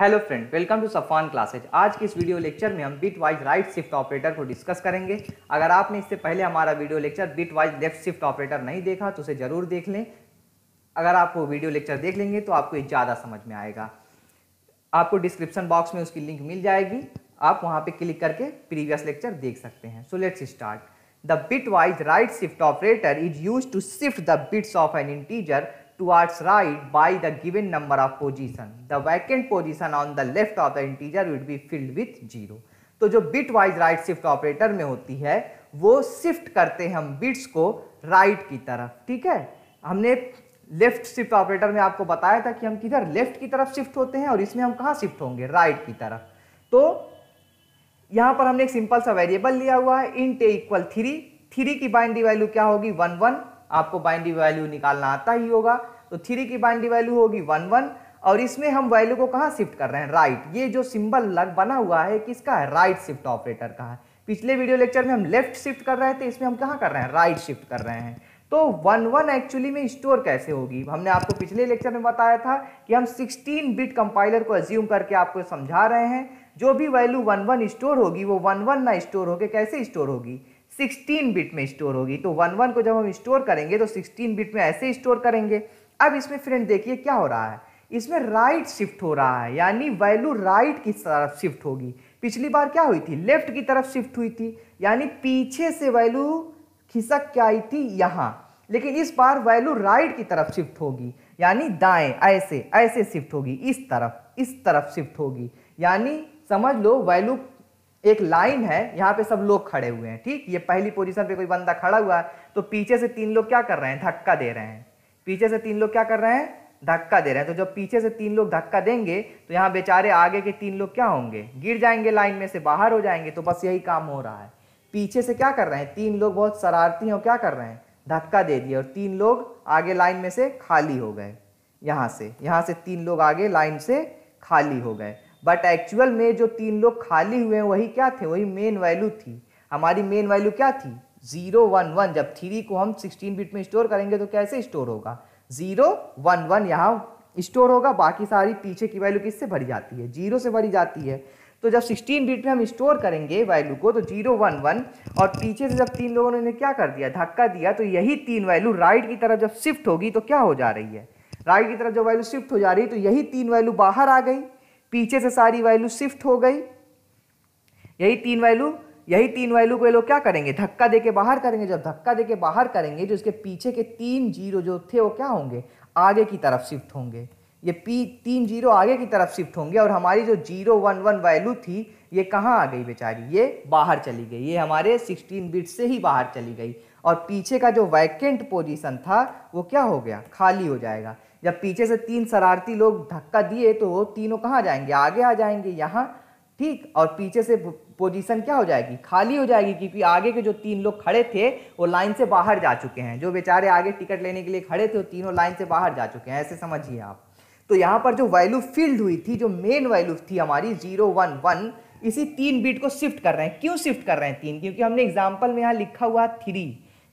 Hello friend welcome to सफान classes आज की इस वीडियो लेक्चर में हम bitwise right shift operator को डिस्कस करेंगे अगर आपने इससे पहले हमारा video lecture bitwise left shift operator नहीं देखा तो उसे ज़रूर देख लें अगर आप वो वीडियो लेक्चर देख लेंगे तो आपको ज़्यादा समझ में आएगा आपको डिस्क्रिप्शन बॉक्स में उसकी लिंक मिल जाएगी आप वहाँ पर क्लिक करके प्रीवियस लेक्चर देख सकते हैं so let's start the bitwise right shift operator is use to shift the bits of an integer towards right by the given number of position. The vacant position on the left of the integer would be filled with zero. तो जो bitwise right shift operator में होती है वो shift करते हैं हम bits को राइट right की तरफ ठीक है हमने लेफ्ट शिफ्ट ऑपरेटर में आपको बताया था कि हम किधर लेफ्ट की तरफ शिफ्ट होते हैं और इसमें हम कहाँ शिफ्ट होंगे राइट right की तरफ तो यहाँ पर हमने एक सिंपल सा वेरिएबल लिया हुआ है इन टे इक्वल थ्री थ्री की बाइंडी वैल्यू क्या होगी वन वन आपको बाइंडी वैल्यू निकालना आता ही होगा तो थ्री की बाइंडी वैल्यू होगी वन वन और इसमें हम वैल्यू को कहाँ शिफ्ट कर रहे हैं राइट right. ये जो सिंबल लग बना हुआ है किसका है राइट शिफ्ट ऑपरेटर का है पिछले वीडियो लेक्चर में हम लेफ्ट शिफ्ट कर रहे थे इसमें हम कहाँ कर रहे हैं राइट right शिफ्ट कर रहे हैं तो वन वन एक्चुअली में स्टोर कैसे होगी हमने आपको पिछले लेक्चर में बताया था कि हम सिक्सटीन बिट कंपाइलर को एज्यूम करके आपको समझा रहे हैं जो भी वैल्यू वन वन स्टोर होगी वो वन वन ना स्टोर होके कैसे स्टोर होगी सिक्सटीन बिट में स्टोर होगी तो वन वन को जब हम स्टोर करेंगे तो सिक्सटीन बिट में ऐसे स्टोर करेंगे अब इसमें फ्रेंड देखिए क्या हो रहा है इसमें राइट शिफ्ट हो रहा है यानी वैल्यू राइट की तरफ शिफ्ट होगी पिछली बार क्या हुई थी लेफ्ट की तरफ शिफ्ट हुई थी यानी पीछे से वैल्यू खिसक के आई थी यहाँ लेकिन इस बार वैल्यू राइट की तरफ शिफ्ट होगी यानी दाएं ऐसे ऐसे शिफ्ट होगी इस तरफ इस तरफ शिफ्ट होगी यानी समझ लो वैल्यू एक लाइन है यहाँ पे सब लोग खड़े हुए हैं ठीक ये पहली पोजीशन पे कोई बंदा खड़ा हुआ है तो पीछे से तीन लोग क्या कर रहे हैं धक्का दे रहे हैं पीछे से तीन लोग क्या कर रहे हैं धक्का दे रहे हैं तो जब पीछे से तीन लोग धक्का देंगे तो यहाँ बेचारे आगे के तीन लोग क्या होंगे गिर जाएंगे लाइन में से बाहर हो जाएंगे तो बस यही काम हो रहा है पीछे से क्या कर रहे हैं तीन लोग बहुत शरारती हैं और क्या कर रहे हैं धक्का दे दिए और तीन लोग आगे लाइन में से खाली हो गए यहाँ से यहाँ से तीन लोग आगे लाइन से खाली हो गए बट एक्चुअल में जो तीन लोग खाली हुए हैं वही क्या थे वही मेन वैल्यू थी हमारी मेन वैल्यू क्या थी जीरो वन वन जब थ्री को हम सिक्सटीन बिट में स्टोर करेंगे तो कैसे स्टोर होगा जीरो वन वन यहाँ स्टोर होगा बाकी सारी पीछे की वैल्यू किससे भरी जाती है जीरो से भरी जाती है तो जब सिक्सटीन बिट में हम स्टोर करेंगे वैल्यू को तो जीरो वन वन और पीछे से जब तीन लोगों ने क्या कर दिया धक्का दिया तो यही तीन वैल्यू राइट की तरफ जब शिफ्ट होगी तो क्या हो जा रही है राइट की तरफ जब वैल्यू शिफ्ट हो जा रही है तो यही तीन वैल्यू बाहर आ गई पीछे से सारी वैल्यू शिफ्ट हो गई यही तीन वैल्यू यही तीन वैल्यू को ये लोग क्या करेंगे धक्का देके बाहर करेंगे जब धक्का देके बाहर करेंगे जो इसके पीछे के तीन जीरो जो थे वो क्या होंगे आगे की तरफ शिफ्ट होंगे ये पी तीन जीरो आगे की तरफ शिफ्ट होंगे और हमारी जो जीरो वन वन वैल्यू थी ये कहाँ आ गई बेचारी ये बाहर चली गई ये हमारे सिक्सटीन बिट से ही बाहर चली गई और पीछे का जो वैकेंट पोजीशन था वो क्या हो गया खाली हो जाएगा जब पीछे से तीन शरारती लोग धक्का दिए तो वो तीनों कहाँ जाएंगे आगे आ जाएंगे यहाँ ठीक और पीछे से पोजीशन क्या हो जाएगी खाली हो जाएगी क्योंकि आगे के जो तीन लोग खड़े थे वो लाइन से बाहर जा चुके हैं जो बेचारे आगे टिकट लेने के लिए खड़े थे वो तीनों लाइन से बाहर जा चुके हैं ऐसे समझिए आप तो यहाँ पर जो वैल्यू फील्ड हुई थी जो मेन वैल्यू थी हमारी जीरो वन वन इसी तीन बीट को शिफ्ट कर रहे हैं क्यों शिफ्ट कर रहे हैं तीन क्योंकि हमने एग्जाम्पल में यहाँ लिखा हुआ थ्री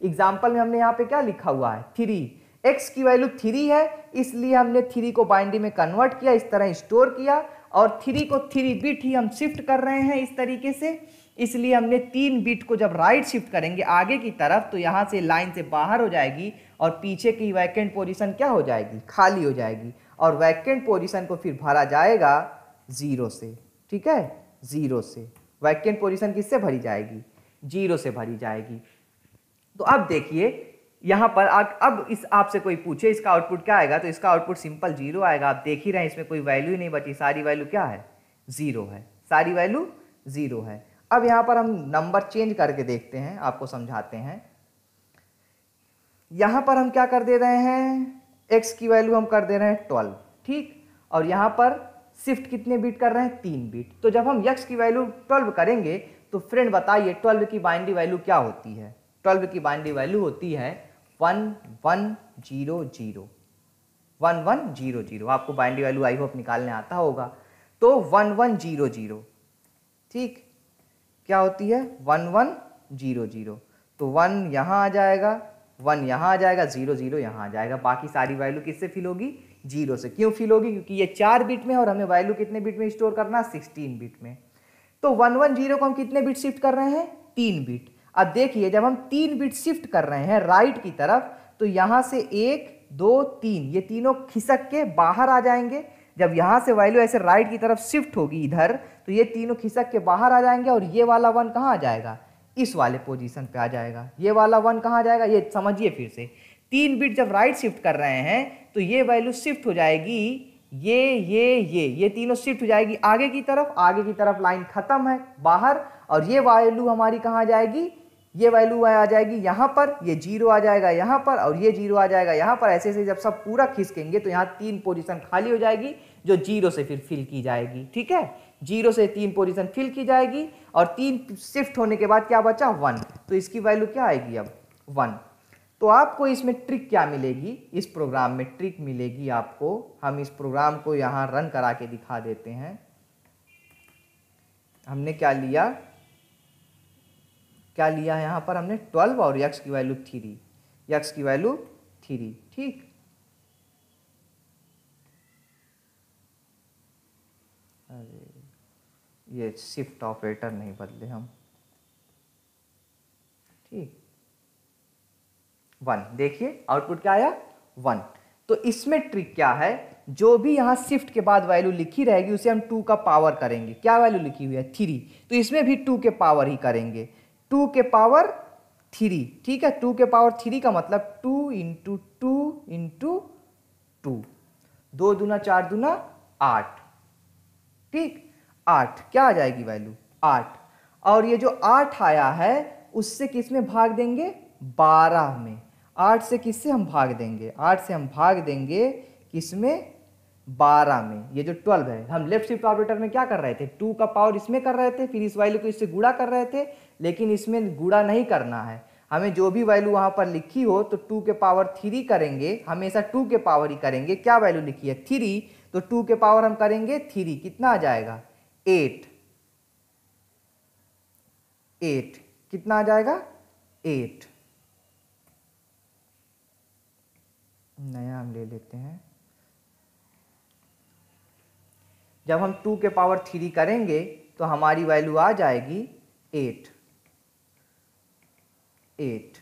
एग्जाम्पल में हमने यहाँ पे क्या लिखा हुआ है थ्री एक्स की वैल्यू थ्री है इसलिए हमने थ्री को बाइंडी में कन्वर्ट किया इस तरह स्टोर किया और थ्री को थ्री बिट ही हम शिफ्ट कर रहे हैं इस तरीके से इसलिए हमने तीन बिट को जब राइट शिफ्ट करेंगे आगे की तरफ तो यहाँ से लाइन से बाहर हो जाएगी और पीछे की वैकेंट पोजिशन क्या हो जाएगी खाली हो जाएगी और वैकेंट पोजिशन को फिर भरा जाएगा ज़ीरो से ठीक है ज़ीरो से वैकेंट पोजिशन किससे भरी जाएगी जीरो से भरी जाएगी तो अब देखिए यहाँ पर आप अब इस आपसे कोई पूछे इसका आउटपुट क्या आएगा तो इसका आउटपुट सिंपल जीरो आएगा आप देख ही रहे हैं इसमें कोई वैल्यू ही नहीं बची सारी वैल्यू क्या है ज़ीरो है सारी वैल्यू ज़ीरो है अब यहाँ पर हम नंबर चेंज करके देखते हैं आपको समझाते हैं यहाँ पर हम क्या कर दे रहे हैं एक्स की वैल्यू हम कर दे रहे हैं ट्वेल्व ठीक और यहाँ पर शिफ्ट कितने बीट कर रहे हैं तीन बीट तो जब हम यक्स की वैल्यू ट्वेल्व करेंगे तो फ्रेंड बताइए ट्वेल्व की बाइंडी वैल्यू क्या होती है ट्वेल्व की बाइंडी वैल्यू होती है one one zero zero one one zero zero आपको बाइंडी वैल्यू आई होप निकालने आता होगा तो वन वन जीरो जीरो ठीक क्या होती है वन वन जीरो जीरो तो वन यहाँ आ जाएगा वन यहाँ आ जाएगा जीरो जीरो यहाँ आ जाएगा बाकी सारी वैल्यू किससे फिल होगी जीरो से क्यों फिल होगी क्योंकि ये चार बिट में और हमें वैल्यू कितने बिट में स्टोर करना सिक्सटीन बिट में तो वन वन जीरो को हम कितने बिट शिफ्ट कर रहे हैं तीन बिट अब देखिए जब हम तीन बिट शिफ्ट कर रहे हैं राइट की तरफ तो यहाँ से एक दो तीन ये तीनों खिसक के बाहर आ जाएंगे जब यहाँ से वैल्यू ऐसे राइट की तरफ शिफ्ट होगी इधर तो ये तीनों खिसक के बाहर आ जाएंगे और ये वाला वन कहाँ आ जाएगा इस वाले पोजीशन पे आ जाएगा ये वाला वन कहाँ जाएगा ये समझिए फिर से तीन बिट जब राइट शिफ्ट कर रहे हैं तो ये वैल्यू शिफ्ट हो जाएगी ये ये ये ये तीनों शिफ्ट हो जाएगी आगे की तरफ आगे की तरफ लाइन खत्म है बाहर और ये वैल्यू हमारी कहाँ जाएगी ये वैल्यू आ जाएगी यहाँ पर ये जीरो आ जाएगा यहाँ पर और ये जीरो आ जाएगा यहाँ पर ऐसे ऐसे जब सब पूरा खिसकेंगे तो यहाँ तीन पोजीशन खाली हो जाएगी जो जीरो से फिर फिल की जाएगी ठीक है जीरो से तीन पोजीशन फिल की जाएगी और तीन शिफ्ट होने के बाद क्या बचा वन तो इसकी वैल्यू क्या आएगी अब वन तो आपको इसमें ट्रिक क्या मिलेगी इस प्रोग्राम में ट्रिक मिलेगी आपको हम इस प्रोग्राम को यहाँ रन करा के दिखा देते हैं हमने क्या लिया क्या लिया है यहाँ पर हमने ट्वेल्व और यक्स की वैल्यू थ्री यक्स की वैल्यू थ्री ठीक अरे ये शिफ्ट ऑपरेटर नहीं बदले हम ठीक वन देखिए आउटपुट क्या आया वन तो इसमें ट्रिक क्या है जो भी यहाँ शिफ्ट के बाद वैल्यू लिखी रहेगी उसे हम टू का पावर करेंगे क्या वैल्यू लिखी हुई है थ्री तो इसमें भी टू के पावर ही करेंगे टू के पावर थ्री ठीक है टू के पावर थ्री का मतलब two into two into two दो दूना चार दूना आठ ठीक आठ क्या आ जाएगी वैल्यू आठ और ये जो आठ आया है उससे किस में भाग देंगे बारह में आठ से किससे हम भाग देंगे आठ से हम भाग देंगे किस में बारह में ये जो ट्वेल्व है हम लेफ्ट शिफ्ट ऑपरेटर में क्या कर रहे थे टू का पावर इसमें कर रहे थे फिर इस वैल्यू को इससे गुड़ा कर रहे थे लेकिन इसमें गुड़ा नहीं करना है हमें जो भी वैल्यू वहाँ पर लिखी हो तो टू के पावर थ्री करेंगे हमेशा टू के पावर ही करेंगे क्या वैल्यू लिखी है थ्री तो टू के पावर हम करेंगे थ्री कितना आ जाएगा एट एट कितना आ जाएगा एट नया हम ले लेते हैं जब हम टू के पावर थ्री करेंगे तो हमारी वैल्यू आ जाएगी एट एट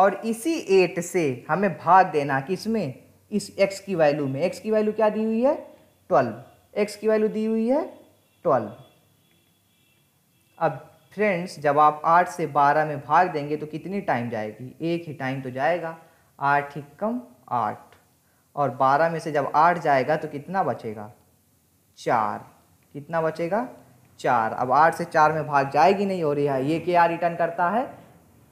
और इसी एट से हमें भाग देना कि इसमें इस एक्स की वैल्यू में एक्स की वैल्यू क्या दी हुई है ट्वेल्व एक्स की वैल्यू दी हुई है ट्वेल्व अब फ्रेंड्स जब आप आठ से बारह में भाग देंगे तो कितनी टाइम जाएगी एक ही टाइम तो जाएगा आठ ही कम आठ और बारह में से जब आठ जाएगा तो कितना बचेगा चार कितना बचेगा चार अब आठ से चार में भाग जाएगी नहीं हो रही यह ये क्या रिटर्न करता है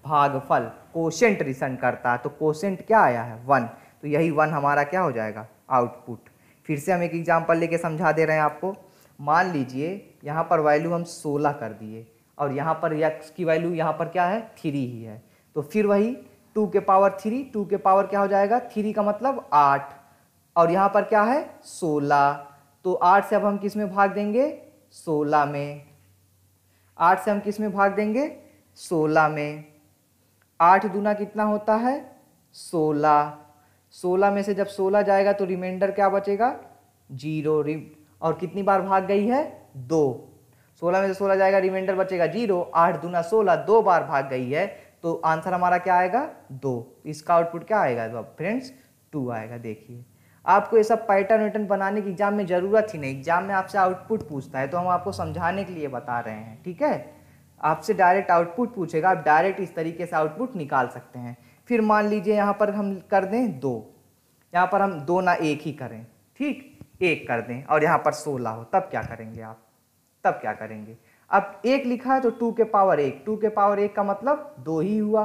भागफल कोशेंट रिसन करता है तो कोशेंट क्या आया है वन तो यही वन हमारा क्या हो जाएगा आउटपुट फिर से हम एक एग्जाम्पल लेके समझा दे रहे हैं आपको मान लीजिए यहाँ पर वैल्यू हम सोलह कर दिए और यहाँ पर यक्स की वैल्यू यहाँ पर क्या है थ्री ही है तो फिर वही टू के पावर थ्री टू के पावर क्या हो जाएगा थ्री का मतलब आठ और यहाँ पर क्या है सोलह तो आठ से अब हम किस में भाग देंगे सोलह में आठ से हम किस में भाग देंगे सोलह में आठ दूना कितना होता है सोलह सोलह में से जब सोलह जाएगा तो रिमाइंडर क्या बचेगा जीरो और कितनी बार भाग गई है दो सोलह में से सोलह जाएगा रिमाइंडर बचेगा जीरो आठ दूना सोलह दो बार भाग गई है तो आंसर हमारा क्या आएगा दो इसका आउटपुट क्या आएगा तो फ्रेंड्स टू आएगा देखिए आपको ये सब पैटर्न वैटर्न बनाने की एग्जाम में ज़रूरत ही नहीं एग्जाम में आपसे आउटपुट पूछता है तो हम आपको समझाने के लिए बता रहे हैं ठीक है आपसे डायरेक्ट आउटपुट पूछेगा आप डायरेक्ट इस तरीके से आउटपुट निकाल सकते हैं फिर मान लीजिए यहाँ पर हम कर दें दो यहाँ पर हम दो ना एक ही करें ठीक एक कर दें और यहाँ पर सोलह हो तब क्या करेंगे आप तब क्या करेंगे अब एक लिखा है तो टू के पावर एक टू के पावर एक का मतलब दो ही हुआ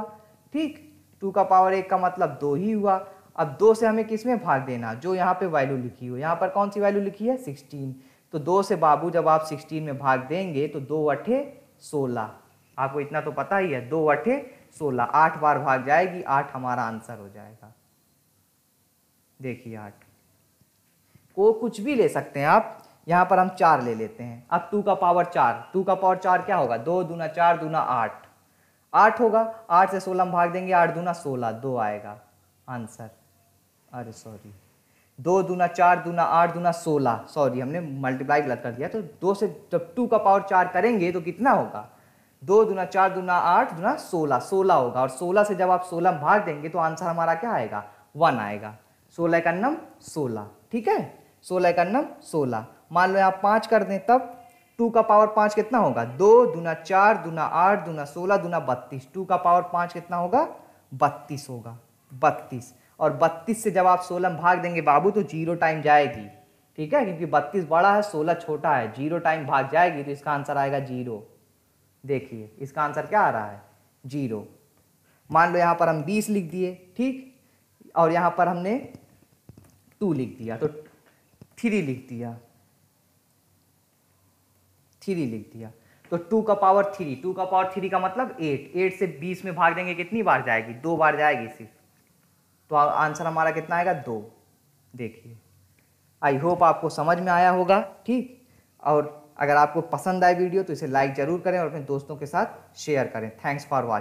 ठीक टू का पावर एक का मतलब दो ही हुआ अब दो से हमें किस में भाग देना जो यहाँ पे वैल्यू लिखी हो यहाँ पर कौन सी वैल्यू लिखी है सिक्सटीन तो दो से बाबू जब आप सिक्सटीन में भाग देंगे तो दो अठे सोलह आपको इतना तो पता ही है दो अठे सोलह आठ बार भाग जाएगी आठ हमारा आंसर हो जाएगा देखिए आठ को कुछ भी ले सकते हैं आप यहां पर हम चार ले लेते हैं अब टू का पावर चार टू का पावर चार क्या होगा दो दूना चार दूना आठ आठ होगा आठ से सोलह हम भाग देंगे आठ दूना सोलह दो आएगा आंसर अरे सॉरी दो दूना चार दूना आठ दूना सोलह सॉरी हमने मल्टीप्लाई गलत कर दिया तो दो से जब टू का पावर चार करेंगे तो कितना होगा दो दूना चार दूना आठ दूना सोलह सोलह होगा और सोलह से जब आप सोलह भाग देंगे तो आंसर हमारा क्या आएगा वन आएगा सोलह का नम सोलह ठीक है सोलह का नम सोलह मान लो आप पाँच कर दें तब टू का पावर पाँच कितना होगा दो दूना चार दूना आठ दूना सोलह दूना बत्तीस टू का पावर पाँच कितना होगा बत्तीस होगा बत्तीस और 32 से जब आप 16 भाग देंगे बाबू तो जीरो टाइम जाएगी ठीक है क्योंकि 32 बड़ा है 16 छोटा है जीरो टाइम भाग जाएगी तो इसका आंसर आएगा जीरो देखिए इसका आंसर क्या आ रहा है जीरो मान लो यहाँ पर हम बीस लिख दिए ठीक और यहाँ पर हमने टू लिख दिया तो थ्री लिख दिया थ्री लिख दिया तो टू का पावर थ्री टू का पावर थ्री का मतलब एट एट से बीस में भाग देंगे कितनी बार जाएगी दो बार जाएगी सिर्फ तो आंसर हमारा कितना आएगा दो देखिए आई होप आपको समझ में आया होगा ठीक और अगर आपको पसंद आए वीडियो तो इसे लाइक ज़रूर करें और अपने दोस्तों के साथ शेयर करें थैंक्स फॉर वॉचिंग